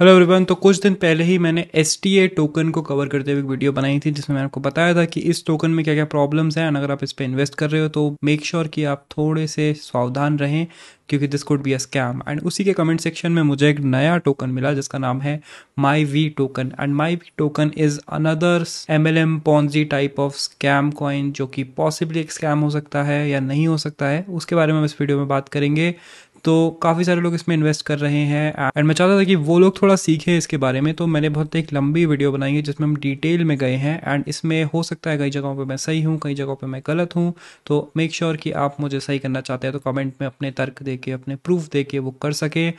hello everyone तो कुछ दिन पहले ही मैंने एस टोकन को कवर करते हुए एक वीडियो बनाई थी जिसमें मैंने आपको बताया था कि इस टोकन में क्या क्या प्रॉब्लम्स हैं अगर आप इस पर इन्वेस्ट कर रहे हो तो मेक श्योर sure कि आप थोड़े से सावधान रहें क्योंकि this could be a scam and उसी के कमेंट सेक्शन में मुझे एक नया टोकन मिला जिसका नाम है my V token and my V token is another M L M type of scam coin जो कि पॉसिबली एक स्कैम हो सकता है या नहीं हो सकता है उसके बारे में हम इस वीडियो में बात करेंगे तो काफ़ी सारे लोग इसमें इन्वेस्ट कर रहे हैं एंड मैं चाहता था कि वो लोग थोड़ा सीखें इसके बारे में तो मैंने बहुत एक लंबी वीडियो बनाई है जिसमें हम डिटेल में गए हैं एंड इसमें हो सकता है कई जगहों पर मैं सही हूँ कई जगहों पर मैं गलत हूँ तो मेक श्योर sure कि आप मुझे सही करना चाहते हैं तो कमेंट में अपने तर्क दे के अपने प्रूफ दे के वो कर सकें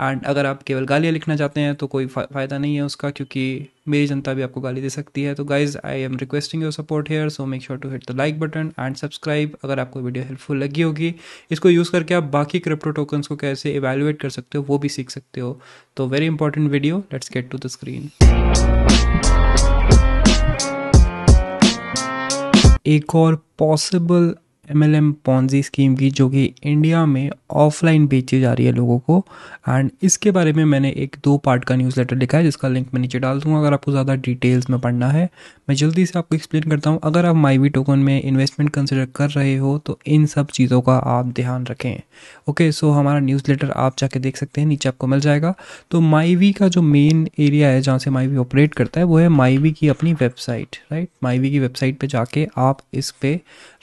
एंड अगर आप केवल गालियाँ लिखना चाहते हैं तो कोई फ़ायदा नहीं है उसका क्योंकि मेरी जनता भी आपको गाली दे सकती है तो guys I am requesting your support here so make sure to hit the like button and subscribe अगर आपको वीडियो हेल्पफुल लगी होगी इसको यूज़ करके आप बाकी क्रिप्टो टोकन्स को कैसे इवेलुएट कर सकते हो वो भी सीख सकते हो तो very important video let's get to the screen एक और possible M L M scheme की जो कि इंडिया में ऑफलाइन बेची जा रही है लोगों को एंड इसके बारे में मैंने एक दो पार्ट का न्यूज़ लेटर लिखा है जिसका लिंक मैं नीचे डाल दूँगा अगर आपको ज़्यादा डिटेल्स में पढ़ना है मैं जल्दी से आपको एक्सप्लेन करता हूँ अगर आप वी टोकन में इन्वेस्टमेंट कंसिडर कर रहे हो तो इन सब चीज़ों का आप ध्यान रखें ओके सो हमारा न्यूज़ लेटर आप जाके देख सकते हैं नीचे आपको मिल जाएगा तो माई का जो मेन एरिया है जहाँ से माई ऑपरेट करता है वो है माई की अपनी वेबसाइट राइट माई की वेबसाइट पर जाके आप इस पर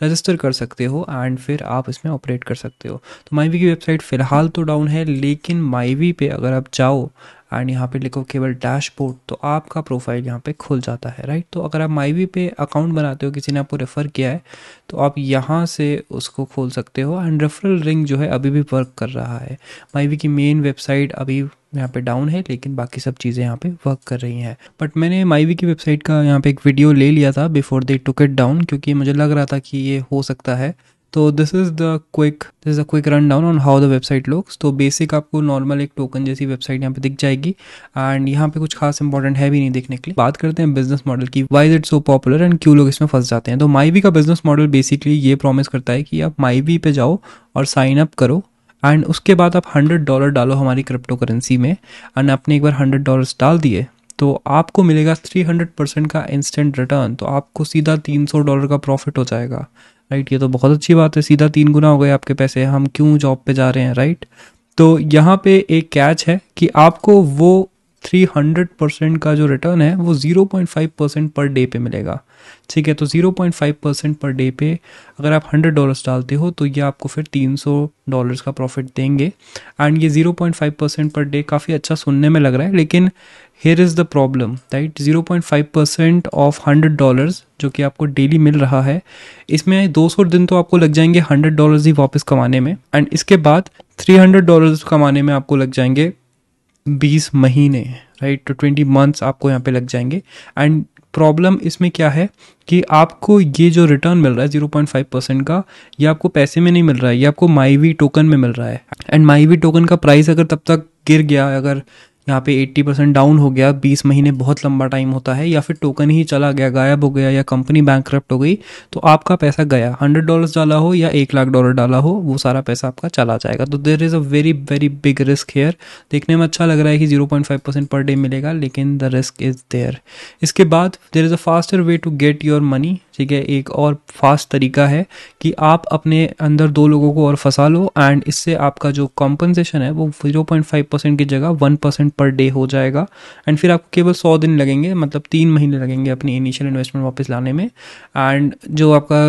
रजिस्टर कर सकते सकते हो एंड फिर आप इसमें ऑपरेट कर सकते हो तो माई की वेबसाइट फ़िलहाल तो डाउन है लेकिन माईवी पे अगर आप जाओ एंड यहाँ पे लिखो केवल डैशबोर्ड तो आपका प्रोफाइल यहाँ पे खुल जाता है राइट तो अगर आप माईवी पे अकाउंट बनाते हो किसी ने आपको रेफ़र किया है तो आप यहाँ से उसको खोल सकते हो एंड रेफरल रिंग जो है अभी भी वर्क कर रहा है माईवी की मेन वेबसाइट अभी यहाँ पे डाउन है लेकिन बाकी सब चीज़ें यहाँ पे वर्क कर रही हैं बट मैंने माईवी की वेबसाइट का यहाँ पे एक वीडियो ले लिया था before they took it down क्योंकि मुझे लग रहा था कि ये हो सकता है तो this is the quick this is a quick rundown on how the website looks तो बेसिक आपको नॉर्मल एक टोकन जैसी वेबसाइट यहाँ पे दिख जाएगी एंड यहाँ पे कुछ खास इंपॉर्टेंट है भी नहीं देखने के लिए बात करते हैं बिजनेस मॉडल की why is it so popular and क्यों लोग इसमें फंस जाते हैं तो माईवी का बिजनेस मॉडल बेसिकली ये प्रॉमिस करता है कि आप माईवी पे जाओ और साइन अप करो एंड उसके बाद आप हंड्रेड डॉलर डालो हमारी क्रिप्टो करेंसी में एंड आपने एक बार हंड्रेड डॉलर डाल दिए तो आपको मिलेगा थ्री हंड्रेड परसेंट का इंस्टेंट रिटर्न तो आपको सीधा तीन सौ डॉलर का प्रॉफिट हो जाएगा राइट ये तो बहुत अच्छी बात है सीधा तीन गुना हो गए आपके पैसे हम क्यों जॉब पे जा रहे हैं राइट तो यहाँ पे एक कैच है कि आपको वो थ्री हंड्रेड परसेंट का जो रिटर्न है वो zero point five percent per day पे मिलेगा ठीक है तो zero point five percent per day पे अगर आप हंड्रेड डॉलर्स डालते हो तो ये आपको फिर तीन सौ डॉलर्स का प्रॉफिट देंगे एंड ये zero point five percent per day काफ़ी अच्छा सुनने में लग रहा है लेकिन here is the problem right zero point five percent of hundred dollars जो कि आपको डेली मिल रहा है इसमें दो सौ दिन तो आपको लग जाएंगे हंड्रेड डॉलर्स ही वापस कमाने में एंड इसके बाद थ्री हंड्रेड डॉलर्स कमाने में आपको लग जाएंगे बीस महीने राइट ट्वेंटी मंथ्स आपको यहाँ पे लग जाएंगे एंड प्रॉब्लम इसमें क्या है कि आपको ये जो रिटर्न मिल रहा है जीरो पॉइंट फाइव परसेंट का ये आपको पैसे में नहीं मिल रहा है ये आपको माईवी टोकन में मिल रहा है एंड माईवी टोकन का प्राइस अगर तब तक गिर गया अगर यहाँ पे 80 परसेंट डाउन हो गया 20 महीने बहुत लंबा टाइम होता है या फिर टोकन ही चला गया गायब हो गया या कंपनी बैंक हो गई तो आपका पैसा गया हंड्रेड डॉलर्स डाला हो या एक लाख डॉलर डाला हो वो सारा पैसा आपका चला जाएगा तो there is a very very big risk here देखने में अच्छा लग रहा है कि जीरो परसेंट पर डे मिलेगा लेकिन द रिस्क इज़ देयर इसके बाद there is a faster way to get your money ठीक है एक और फास्ट तरीका है कि आप अपने अंदर दो लोगों को और फंसा लो एंड इससे आपका जो कॉम्पनसेशन है वो जीरो पॉइंट फाइव परसेंट की जगह वन परसेंट पर डे हो जाएगा एंड फिर आपको केवल सौ दिन लगेंगे मतलब तीन महीने लगेंगे अपनी इनिशियल इन्वेस्टमेंट वापस लाने में एंड जो आपका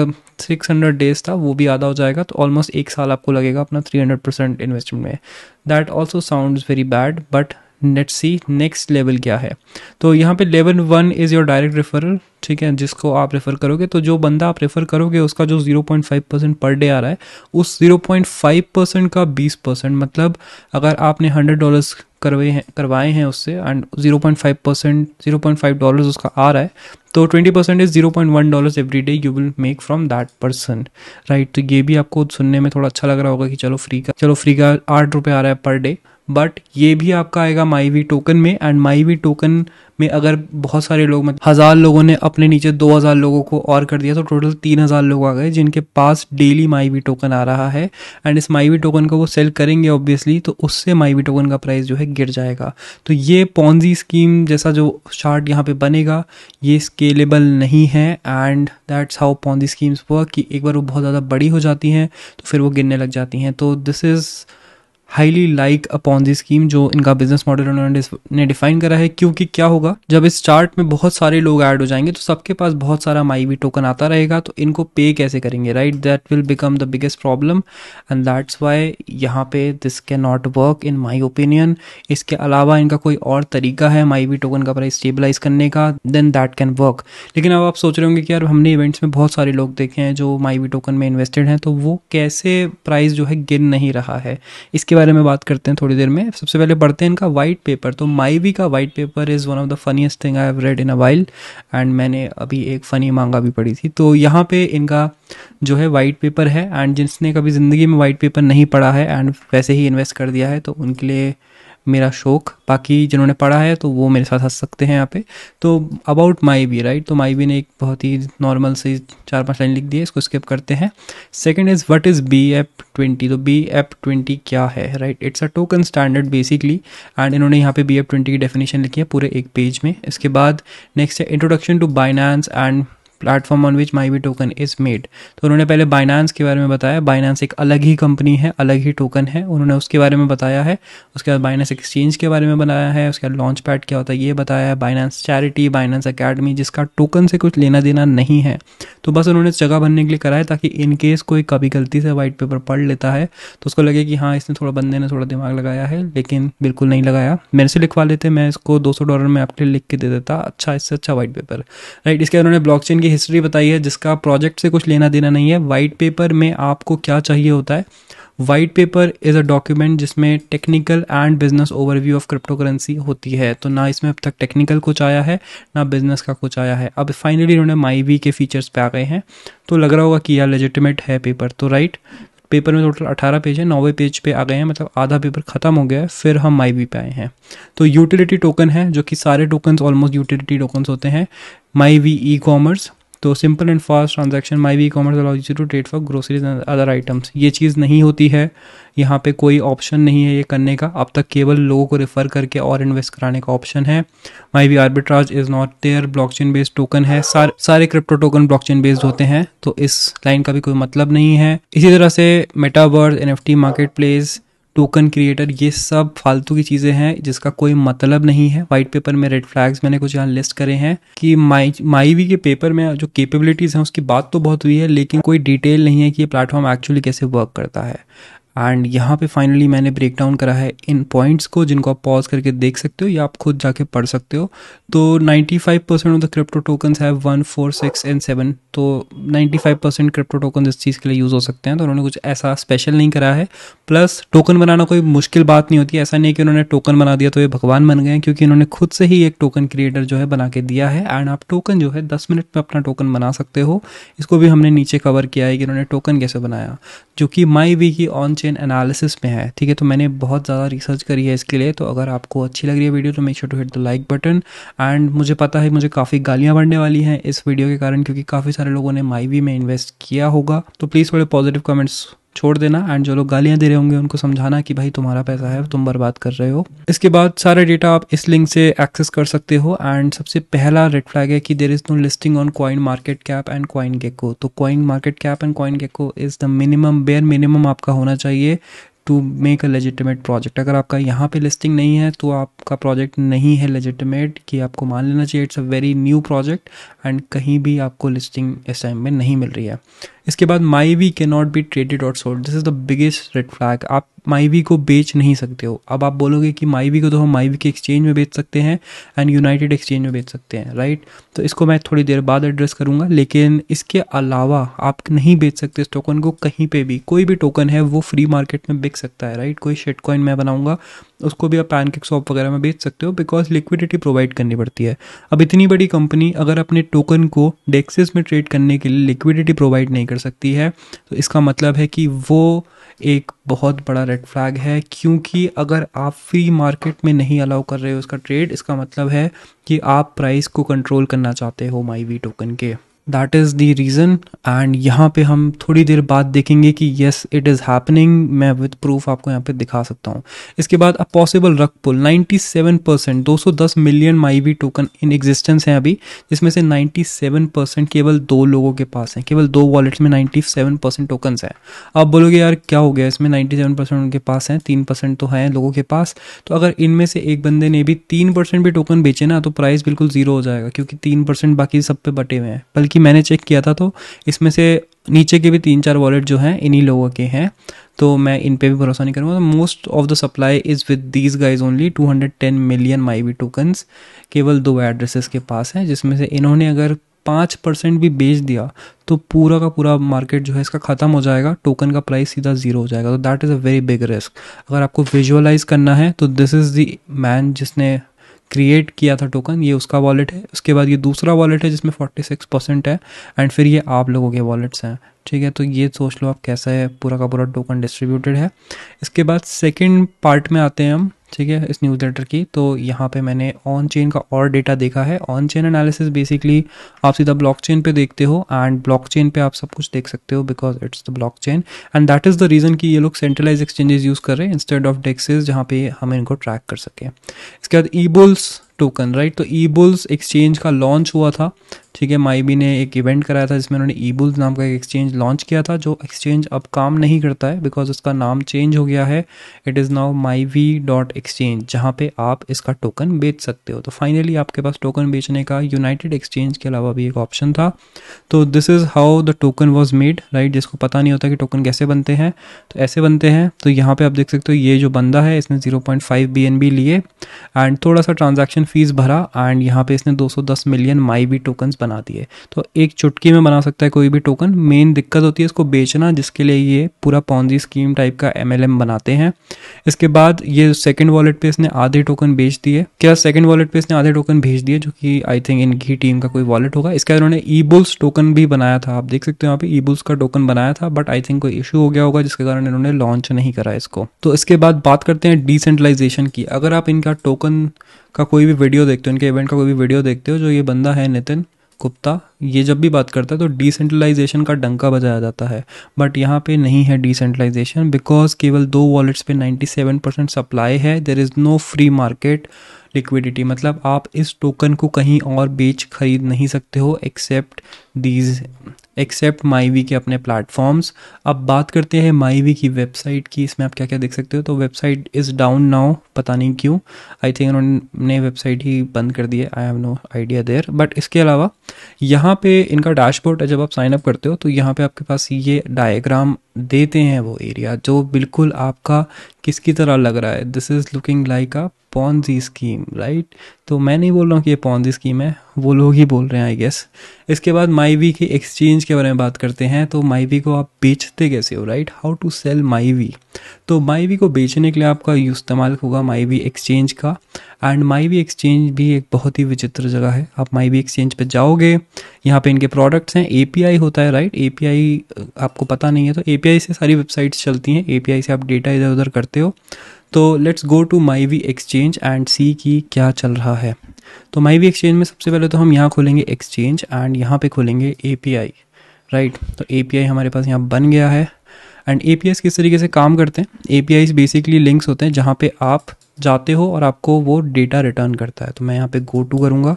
सिक्स हंड्रेड डेज था वो भी आधा हो जाएगा तो ऑलमोस्ट एक साल आपको लगेगा अपना थ्री हंड्रेड परसेंट इन्वेस्टमेंट में that also sound very bad but नेट सी नेक्स्ट लेवल क्या है तो यहाँ पे level one is your direct referral ठीक है जिसको आप रेफ़र करोगे तो जो बंदा आप रेफ़र करोगे उसका जो 0.5 परसेंट पर डे आ रहा है उस 0.5 परसेंट का 20 परसेंट मतलब अगर आपने 100 डॉलर्स करवाए हैं करवाए हैं उससे एंड 0.5 परसेंट जीरो डॉलर्स उसका आ रहा है तो 20 percent is 0.1 dollar every day you will make from that person right तो ये भी आपको सुनने में थोड़ा अच्छा लग रहा होगा कि चलो फ्री का चलो फ्री का आठ रुपये आ रहा है पर डे बट ये भी आपका आएगा माई वी टोकन में एंड माई वी टोकन में अगर बहुत सारे लोग मतलब हज़ार लोगों ने अपने नीचे दो हज़ार लोगों को और कर दिया तो टोटल तीन हज़ार लोग आ गए जिनके पास डेली माई वी टोकन आ रहा है एंड इस माई वी टोकन को वो सेल करेंगे ऑब्वियसली तो उससे माई वी टोकन का प्राइस जो है गिर जाएगा तो ये पॉन्जी स्कीम जैसा जो शार्ट यहाँ पे बनेगा ये स्केलेबल नहीं है and that's how Ponzi schemes work कि एक बार वो बहुत ज़्यादा बड़ी हो जाती हैं तो फिर वो गिरने लग जाती हैं तो this is highly like upon the scheme जो इनका बिजनेस मॉडल उन्होंने डिफाइन करा है क्योंकि क्या होगा जब इस चार्ट में बहुत सारे लोग ऐड हो जाएंगे तो सबके पास बहुत सारा माई वी टोकन आता रहेगा तो इनको पे कैसे करेंगे right that will become the biggest problem and that's why यहाँ पे this can not work in my opinion इसके अलावा इनका कोई और तरीका है माई वी टोकन का प्राइस स्टेबलाइज करने का देन दैट कैन वर्क लेकिन अब आप सोच रहे होंगे कि यार हमने इवेंट्स में बहुत सारे लोग देखे हैं जो माई वी टोकन में इन्वेस्टेड हैं तो वो कैसे प्राइस जो है गिन नहीं रहा है इसके बारे में बात करते हैं थोड़ी देर में सबसे पहले पढ़ते हैं इनका वाइट पेपर तो माईवी का white paper is one of the funniest thing I have read in a while and मैंने अभी एक फ़नी मांगा भी पढ़ी थी तो यहाँ पे इनका जो है वाइट पेपर है एंड जिसने कभी ज़िंदगी में वाइट पेपर नहीं पढ़ा है एंड वैसे ही इन्वेस्ट कर दिया है तो उनके लिए मेरा शौक बाकी जिन्होंने पढ़ा है तो वो मेरे साथ हंस सकते हैं यहाँ पे तो अबाउट माई बी राइट तो माई बी ने एक बहुत ही नॉर्मल से चार पांच लाइन लिख दी है इसको स्किप करते हैं second is what is B EP twenty तो बी एप ट्वेंटी क्या है right it's a token standard basically and इन्होंने यहाँ पे बी एप ट्वेंटी की डेफिनेशन लिखी है पूरे एक पेज में इसके बाद नेक्स्ट है introduction to Binance and platform on which my V token is made तो उन्होंने पहले बाइनांस के बारे में बताया बाइनांस एक अलग ही कंपनी है अलग ही टोकन है उन्होंने उसके बारे में बताया है उसके बाद बाइनांस एक्सचेंज के बारे में बनाया है उसके बाद लॉन्च पैड क्या होता है ये बताया है बाइनांस चैरिटी बाइनांस अकेडमी जिसका टोकन से कुछ लेना देना नहीं है तो बस उन्होंने जगह बनने के लिए कराया ताकि इनकेस कोई कभी गलती से वाइट पेपर पढ़ लेता है तो उसको लगे कि हाँ इसने थोड़ा बंदे ने थोड़ा दिमाग लगाया है लेकिन बिल्कुल नहीं लगाया मेरे से लिखवा लेते मैं इसको सौ डॉलर में आपके लिए लिख के दे देता अच्छा इससे अच्छा वाइट पेपर राइट इसके बाद उन्होंने ब्लॉक की हिस्ट्री बताई है जिसका प्रोजेक्ट से कुछ लेना देना नहीं है वाइट पेपर में आपको क्या चाहिए होता है white paper is a document जिसमें technical and business overview of cryptocurrency होती है तो ना इसमें अब तक टेक्निकल कुछ आया है ना बिजनेस का कुछ आया है अब फाइनली इन्होंने माई वी के फीचर्स पे आ गए हैं तो लग रहा होगा कि यह लेजिटिमेट है पेपर तो राइट पेपर में टोटल अठारह पेज है नौवे पेज पे आ गए हैं मतलब आधा पेपर खत्म हो गया है फिर हम माई वी पे आए हैं तो यूटिलिटी टोकन है जो कि सारे टोकन्स ऑलमोस्ट यूटिलिटी टोकन्स होते हैं माई वी ई कॉमर्स तो simple and fast transaction my V commerce allows you to trade for groceries and other items ये चीज़ नहीं होती है यहाँ पे कोई ऑप्शन नहीं है ये करने का अब तक केवल लोगों को रेफर करके और इन्वेस्ट कराने का ऑप्शन है my V arbitrage is not there blockchain based token है सार, सारे क्रिप्टो टोकन ब्लॉकचेन बेस्ड होते हैं तो इस लाइन का भी कोई मतलब नहीं है इसी तरह से metaverse N F T marketplace token creator ये सब फालतू की चीज़ें हैं जिसका कोई मतलब नहीं है वाइट पेपर में रेड फ्लैग्स मैंने कुछ यहाँ लिस्ट करे हैं कि माई माईवी के पेपर में जो कैपेबिलिटीज़ हैं उसकी बात तो बहुत हुई है लेकिन कोई डिटेल नहीं है कि ये प्लेटफॉर्म एक्चुअली कैसे वर्क करता है एंड यहाँ पे फाइनली मैंने ब्रेक डाउन करा है इन पॉइंट्स को जिनको आप पॉज करके देख सकते हो या आप खुद जाके पढ़ सकते हो तो 95 percent of the crypto tokens है one four six and seven तो 95 परसेंट क्रिप्टो टोकन इस चीज़ के लिए यूज़ हो सकते हैं तो उन्होंने कुछ ऐसा स्पेशल नहीं करा है प्लस टोकन बनाना कोई मुश्किल बात नहीं होती ऐसा नहीं कि उन्होंने टोकन बना दिया तो ये भगवान बन गए क्योंकि उन्होंने खुद से ही एक टोकन क्रिएटर जो है बना के दिया है एंड आप टोकन जो है दस मिनट में अपना टोकन बना सकते हो इसको भी हमने नीचे कवर किया है कि उन्होंने टोकन कैसे बनाया जो कि माई वी की ऑन चेन एनालिसिस में है ठीक है तो मैंने बहुत ज़्यादा रिसर्च करी है इसके लिए तो अगर आपको अच्छी लग रही है वीडियो तो make sure to hit the like button and मुझे पता है मुझे काफ़ी गालियाँ बढ़ने वाली हैं इस वीडियो के कारण क्योंकि काफ़ी सारे लोगों ने माई में इन्वेस्ट किया होगा तो प्लीज़ थोड़े पॉजिटिव कमेंट्स छोड़ देना एंड जो लोग गालियाँ दे रहे होंगे उनको समझाना कि भाई तुम्हारा पैसा है तुम बर्बाद कर रहे हो इसके बाद सारे डेटा आप इस लिंक से एक्सेस कर सकते हो एंड सबसे पहला रेड फ्लैग है कि there is no listing on coin market cap and coin gecko तो coin market cap and coin gecko is the minimum bare minimum आपका होना चाहिए to make a legitimate project अगर आपका यहाँ पे लिस्टिंग नहीं है तो आपका प्रोजेक्ट नहीं है लेजिटिमेट कि आपको मान लेना चाहिए it's a very new project and कहीं भी आपको लिस्टिंग इस टाइम में नहीं मिल रही है इसके बाद माई वी के नॉट बी ट्रेडेड और sold this is the biggest red flag आप माई वी को बेच नहीं सकते हो अब आप बोलोगे कि माई वी को तो हम माई वी के एक्सचेंज में बेच सकते हैं एंड यूनाइटेड एक्सचेंज में बेच सकते हैं राइट तो इसको मैं थोड़ी देर बाद एड्रेस करूँगा लेकिन इसके अलावा आप नहीं बेच सकते इस टोकन को कहीं पर भी कोई भी टोकन है वो फ्री मार्केट में बिक सकता है राइट कोई शेट कॉइन मैं बनाऊँगा उसको भी आप पैनकेक शॉप वगैरह में बेच सकते हो बिकॉज लिक्विडिटी प्रोवाइड करनी पड़ती है अब इतनी बड़ी कंपनी अगर अपने टोकन को डेक्सेस में ट्रेड करने के लिए लिक्विडिटी प्रोवाइड नहीं कर सकती है तो इसका मतलब है कि वो एक बहुत बड़ा रेड फ्लैग है क्योंकि अगर आप फ्री मार्केट में नहीं अलाउ कर रहे हो उसका ट्रेड इसका मतलब है कि आप प्राइस को कंट्रोल करना चाहते हो माई वी टोकन के that is the reason and यहाँ पे हम थोड़ी देर बाद देखेंगे कि येस इट इज़ हैपनिंग मैं विथ प्रूफ आपको यहाँ पे दिखा सकता हूँ इसके बाद अब पॉसिबल रक पुल 97 परसेंट दो सौ दस million my V token in existence हैं अभी जिसमें से 97 परसेंट केवल दो लोगों के पास हैं केवल दो वॉलेट्स में 97 परसेंट टोकन्स हैं आप बोलोगे यार क्या हो गया इसमें 97 परसेंट उनके पास हैं तीन परसेंट तो हैं लोगों के पास तो अगर इनमें से एक बंदे ने भी तीन परसेंट भी टोकन बेचे ना तो प्राइस बिल्कुल ज़ीरो हो जाएगा क्योंकि तीन परसेंट बाकी सब पे बटे हुए हैं बल्कि कि मैंने चेक किया था तो इसमें से नीचे के भी तीन चार वॉलेट जो हैं इन्हीं लोगों के हैं तो मैं इन पे भी भरोसा नहीं करूँगा most of the supply is with these guys only 210 million my V tokens केवल दो एड्रेसेस के पास हैं जिसमें से इन्होंने अगर पाँच परसेंट भी बेच दिया तो पूरा का पूरा मार्केट जो है इसका ख़त्म हो जाएगा टोकन का प्राइस सीधा ज़ीरो हो जाएगा तो that is a very big risk अगर आपको विजुअलाइज करना है तो दिस इज़ दी मैन जिसने क्रिएट किया था टोकन ये उसका वॉलेट है उसके बाद ये दूसरा वॉलेट है जिसमें फोर्टी सिक्स परसेंट है एंड फिर ये आप लोगों के वॉलेट्स हैं ठीक है तो ये सोच लो आप कैसा है पूरा का पूरा टोकन डिस्ट्रीब्यूटेड है इसके बाद सेकेंड पार्ट में आते हैं हम ठीक है इस न्यूज़ लेटर की तो यहाँ पे मैंने ऑन चेन का और डेटा देखा है ऑन चेन एनालिसिस बेसिकली आप सीधा ब्लॉकचेन पे देखते हो एंड ब्लॉकचेन पे आप सब कुछ देख सकते हो because it's the blockchain and that is the reason कि ये लोग सेंट्रलाइज एक्सचेंजेस यूज़ कर रहे हैं इंस्टेड ऑफ डेक्सेज जहाँ पे हम इनको ट्रैक कर सकें इसके बाद ई बुल्स टोकन राइट तो ई बुल्स एक्सचेंज का लॉन्च हुआ था ठीक है माई ने एक इवेंट कराया था जिसमें उन्होंने ईबुल्स नाम का एक एक्सचेंज लॉन्च किया था जो एक्सचेंज अब काम नहीं करता है बिकॉज उसका नाम चेंज हो गया है it is now my V dot exchange जहाँ पे आप इसका टोकन बेच सकते हो तो फाइनली आपके पास टोकन बेचने का यूनाइटेड एक्सचेंज के अलावा भी एक ऑप्शन था तो this is how the token was made right जिसको पता नहीं होता कि टोकन कैसे बनते हैं तो ऐसे बनते हैं तो यहाँ पर आप देख सकते हो ये जो बंदा है इसने zero point five B N B लिए एंड थोड़ा सा ट्रांजेक्शन फीस भरा एंड यहाँ पर इसने दो सौ दस मिलियन माई बी टोकन्स बना दिए तो एक चुटकी में बना सकता है कोई भी टोकन मेन दिक्कत होती है इसको बेचना जिसके लिए ये पूरा पौजी स्कीम टाइप का एम बनाते हैं इसके बाद ये सेकेंड वॉलेट पे इसने आधे टोकन बेच दिए क्या सेकेंड वॉलेट पे इसने आधे टोकन भेज दिए जो कि आई थिंक इनकी टीम का कोई वॉलेट होगा इसके बाद उन्होंने ई बुल्स टोकन भी बनाया था आप देख सकते हो यहाँ पे ई बुल्स का टोकन बनाया था बट आई थिंक कोई इशू हो गया होगा जिसके कारण इन्होंने लॉन्च नहीं करा इसको तो इसके बाद बात करते हैं डिसेंट्रलाइजेशन की अगर आप इनका टोकन का कोई भी वीडियो देखते हो इनके इवेंट का कोई भी वीडियो देखते हो जो ये बंदा है नितिन गुप्ता ये जब भी बात करता है तो डिसेंट्रलाइजेशन का डंका बजाया जाता है बट यहाँ पे नहीं है डिसेंट्रलाइजेशन बिकॉज केवल दो वॉलेट्स पे 97 परसेंट सप्लाई है there is no free market liquidity मतलब आप इस टोकन को कहीं और बेच खरीद नहीं सकते हो एक्सेप्ट दीज एक्सेप्ट माईवी के अपने प्लेटफॉर्म्स अब बात करते हैं माईवी की वेबसाइट की इसमें आप क्या क्या देख सकते हो तो वेबसाइट इज़ डाउन नाउ पता नहीं क्यों आई थिंक उन्होंने वेबसाइट ही बंद कर दी है I have no idea there but इसके अलावा यहाँ पे इनका डैशबोर्ड है जब आप साइन अप करते हो तो यहाँ पे आपके पास ये डायग्राम देते हैं वो एरिया जो बिल्कुल आपका किसकी तरह लग रहा है this is looking like a Ponzi scheme right तो मैं नहीं बोल रहा हूँ कि ये पौनजी स्कीम है वो लोग ही बोल रहे हैं आई गेस इसके बाद माईवी के एक्सचेंज के बारे में बात करते हैं तो माईवी को आप बेचते कैसे हो right how to sell my V तो माईवी को बेचने के लिए आपका इस्तेमाल होगा माईवी एक्सचेंज का एंड माई वी एक्सचेंज भी एक बहुत ही विचित्र जगह है आप माई वी एक्सचेंज पर जाओगे यहाँ पे इनके प्रोडक्ट्स हैं ए होता है राइट ए आपको पता नहीं है तो ए से सारी वेबसाइट्स चलती हैं ए से आप डेटा इधर उधर करते हो तो let's go to my V exchange and see की क्या चल रहा है तो माई वी एक्सचेंज में सबसे पहले तो हम यहाँ खोलेंगे एक्सचेंज एंड यहाँ पे खोलेंगे ए राइट तो ए हमारे पास यहाँ बन गया है एंड ए किस तरीके से काम करते हैं ए बेसिकली लिंक्स होते हैं जहाँ पे आप जाते हो और आपको वो डेटा रिटर्न करता है तो मैं यहाँ पे गो टू करूँगा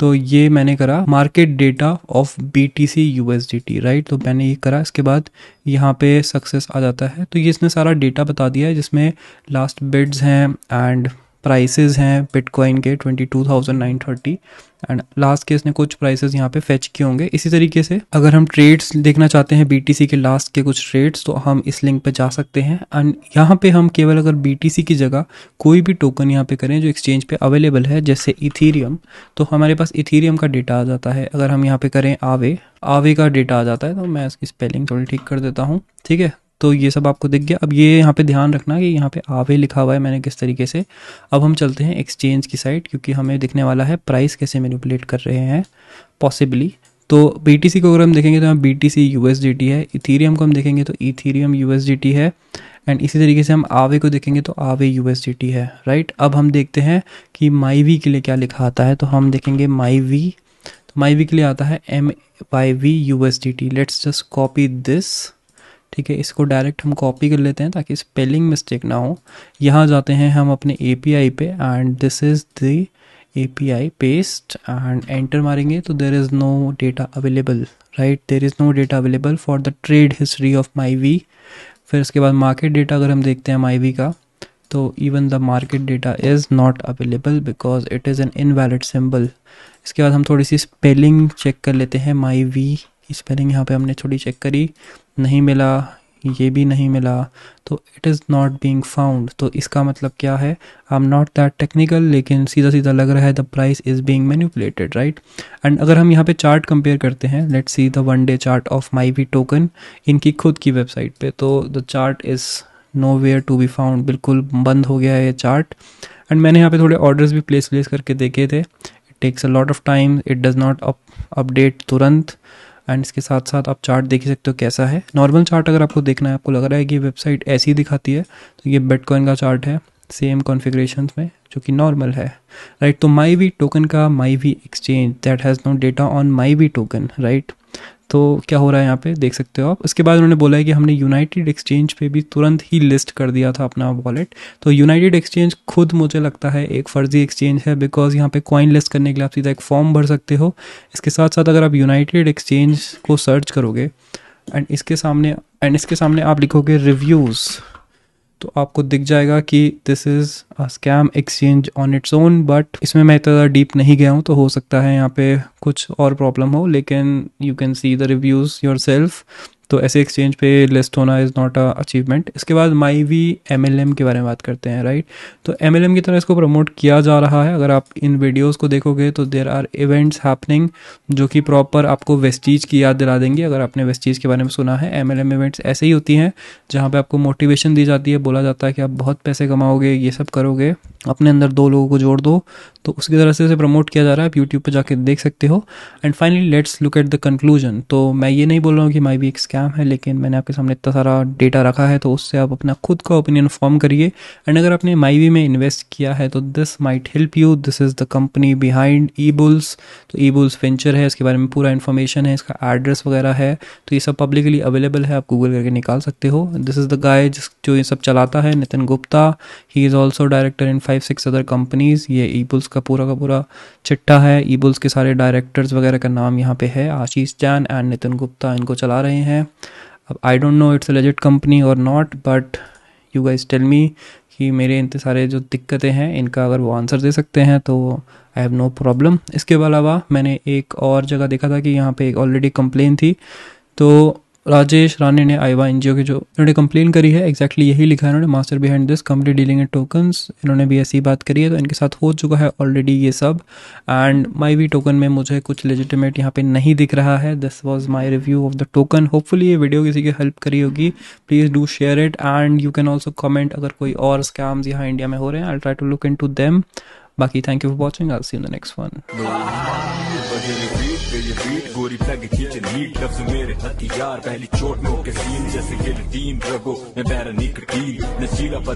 तो ये मैंने करा market data of B T C U S D T right तो मैंने ये करा इसके बाद यहाँ पे सक्सेस आ जाता है तो ये इसने सारा डेटा बता दिया है जिसमें लास्ट बिड्स हैं एंड प्राइसेस हैं बिटकॉइन के twenty two thousand nine thirty and last के इसने कुछ प्राइसेस यहाँ पे फेच किए होंगे इसी तरीके से अगर हम ट्रेड्स देखना चाहते हैं बीटीसी के लास्ट के कुछ ट्रेड्स तो हम इस लिंक पे जा सकते हैं एंड यहाँ पे हम केवल अगर बीटीसी की जगह कोई भी टोकन यहाँ पे करें जो एक्सचेंज पे अवेलेबल है जैसे इथीरियम तो हमारे पास इथीरियम का डेटा आ जाता है अगर हम यहाँ पे करें आवे आवे का डेटा आ जाता है तो मैं इसकी स्पेलिंग थोड़ी ठीक कर देता हूँ ठीक है तो ये सब आपको दिख गया अब ये यहाँ पे ध्यान रखना कि यहाँ पे आवे लिखा हुआ है मैंने किस तरीके से अब हम चलते हैं एक्सचेंज की साइड क्योंकि हमें दिखने वाला है प्राइस कैसे मैनिपुलेट कर रहे हैं पॉसिबली तो बी को अगर हम देखेंगे तो यहाँ बी टी है इथीरियम को हम देखेंगे तो इथीरियम यू है एंड इसी तरीके से हम आवे को देखेंगे तो आवे यू है राइट अब हम देखते हैं कि वी के लिए क्या लिखा आता है तो हम देखेंगे वी तो वी के लिए आता है एम बाई वी यू लेट्स जस्ट कॉपी दिस ठीक है इसको डायरेक्ट हम कॉपी कर लेते हैं ताकि स्पेलिंग मिस्टेक ना हो यहाँ जाते हैं हम अपने ए पे and this is the A P I paste and enter मारेंगे तो there is no data available right there is no data available for the trade history of my V फिर इसके बाद मार्केट डेटा अगर हम देखते हैं माई वी का तो even the market data is not available because it is an invalid symbol इसके बाद हम थोड़ी सी स्पेलिंग चेक कर लेते हैं माई वी की स्पेलिंग यहाँ पर हमने थोड़ी चेक करी नहीं मिला ये भी नहीं मिला तो it is not being found तो इसका मतलब क्या है I am not that technical लेकिन सीधा सीधा लग रहा है the price is being manipulated right and अगर हम यहाँ पे चार्ट कंपेयर करते हैं let's see the one day chart of my V token इनकी खुद की वेबसाइट पे तो the chart is nowhere to be found बिल्कुल बंद हो गया है ये चार्ट एंड मैंने यहाँ पे थोड़े ऑर्डर्स भी प्लेस प्लेस करके देखे थे it takes a lot of time it does not update तुरंत एंड इसके साथ साथ आप चार्ट देख सकते हो कैसा है नॉर्मल चार्ट अगर आपको देखना है आपको लग रहा है कि वेबसाइट ऐसी दिखाती है तो ये बेटकॉइन का चार्ट है सेम कॉन्फिग्रेशन में जो कि नॉर्मल है राइट तो माई वी टोकन का my V exchange that has no data on my V token right तो क्या हो रहा है यहाँ पे देख सकते हो आप उसके बाद उन्होंने बोला है कि हमने यूनाइटेड एक्सचेंज पे भी तुरंत ही लिस्ट कर दिया था अपना वॉलेट तो यूनाइटेड एक्सचेंज खुद मुझे लगता है एक फ़र्जी एक्सचेंज है बिकॉज यहाँ पे कॉइन लिस्ट करने के लिए आप सीधा एक फॉर्म भर सकते हो इसके साथ साथ अगर आप यूनाइटेड एक्सचेंज को सर्च करोगे एंड इसके सामने एंड इसके सामने आप लिखोगे रिव्यूज़ तो आपको दिख जाएगा कि this is a scam exchange on its own but इसमें मैं इतना डीप नहीं गया हूँ तो हो सकता है यहाँ पे कुछ और प्रॉब्लम हो लेकिन you can see the reviews yourself तो ऐसे एक्सचेंज पे लिस्ट होना इज़ नॉट अ अचीवमेंट इसके बाद my V M L M के बारे में बात करते हैं राइट तो एम एल एम की तरह इसको प्रमोट किया जा रहा है अगर आप इन वीडियोज़ को देखोगे तो देर आर इवेंट्स हैपनिंग जो कि प्रॉपर आपको वेस्टीज की याद दिला देंगे अगर आपने वेस्टीज के बारे में सुना है एम एल एम इवेंट्स ऐसे ही होती हैं जहाँ पर आपको मोटिवेशन दी जाती है बोला जाता है कि आप बहुत पैसे कमाओगे ये सब करोगे अपने अंदर दो लोगों को जोड़ दो तो उसकी तरह से उसे प्रमोट किया जा रहा है आप यूट्यूब पर जाके देख सकते हो and finally let's look at the conclusion तो मैं ये नहीं बोल रहा हूँ कि माई भी एक स्कैम है लेकिन मैंने आपके सामने इतना सारा डेटा रखा है तो उससे आप अपना खुद का ओपिनियन फॉर्म करिए एंड अगर आपने माई वी में इन्वेस्ट किया है तो this might help you this is the company behind E bulls तो ई बुल्स वेंचर है इसके बारे में पूरा इन्फॉर्मेशन है इसका एड्रेस वगैरह है तो ये सब पब्लिकली अवेलेबल है आप गूगल करके निकाल सकते हो दिस इज़ द गाय जो ये सब चलाता है Nitin Gupta he is also director in five five six other companies ये ईबुल्स का पूरा का पूरा चिट्ठा है ईबुल्स के सारे डायरेक्टर्स वगैरह का नाम यहाँ पे है आशीष जैन एंड नितिन गुप्ता इनको चला रहे हैं अब I don't know it's legit company और not but you guys tell me कि मेरे इतने सारे जो दिक्कतें हैं इनका अगर वो आंसर दे सकते हैं तो आई हैव नो प्रॉब्लम इसके अलावा मैंने एक और जगह देखा था कि यहाँ पे एक ऑलरेडी कंप्लेन थी तो राजेश रानी ने आईवा एनजीओ के जो इन्होंने कंप्लेन करी है एक्जैक्टली exactly यही लिखा है इन्होंने master behind this company dealing in tokens इन्होंने भी ऐसी बात करी है तो इनके साथ हो चुका है ऑलरेडी ये सब एंड माई वी टोकन में मुझे कुछ लेजिटिमेट यहाँ पे नहीं दिख रहा है this was my review of the token hopefully ये वीडियो किसी की हेल्प करी होगी please do share it and you can also comment अगर कोई और स्कैम्स यहाँ इंडिया में हो रहे हैं I try to look into बाकी thank you for watching all see in the next one पे ये बीट गोरी प्लग खींचे नीट लफ्ज मेरे हथियार पहली चोट नो के सीन जैसे टीम रगो मैं बैरनी कटील नशीला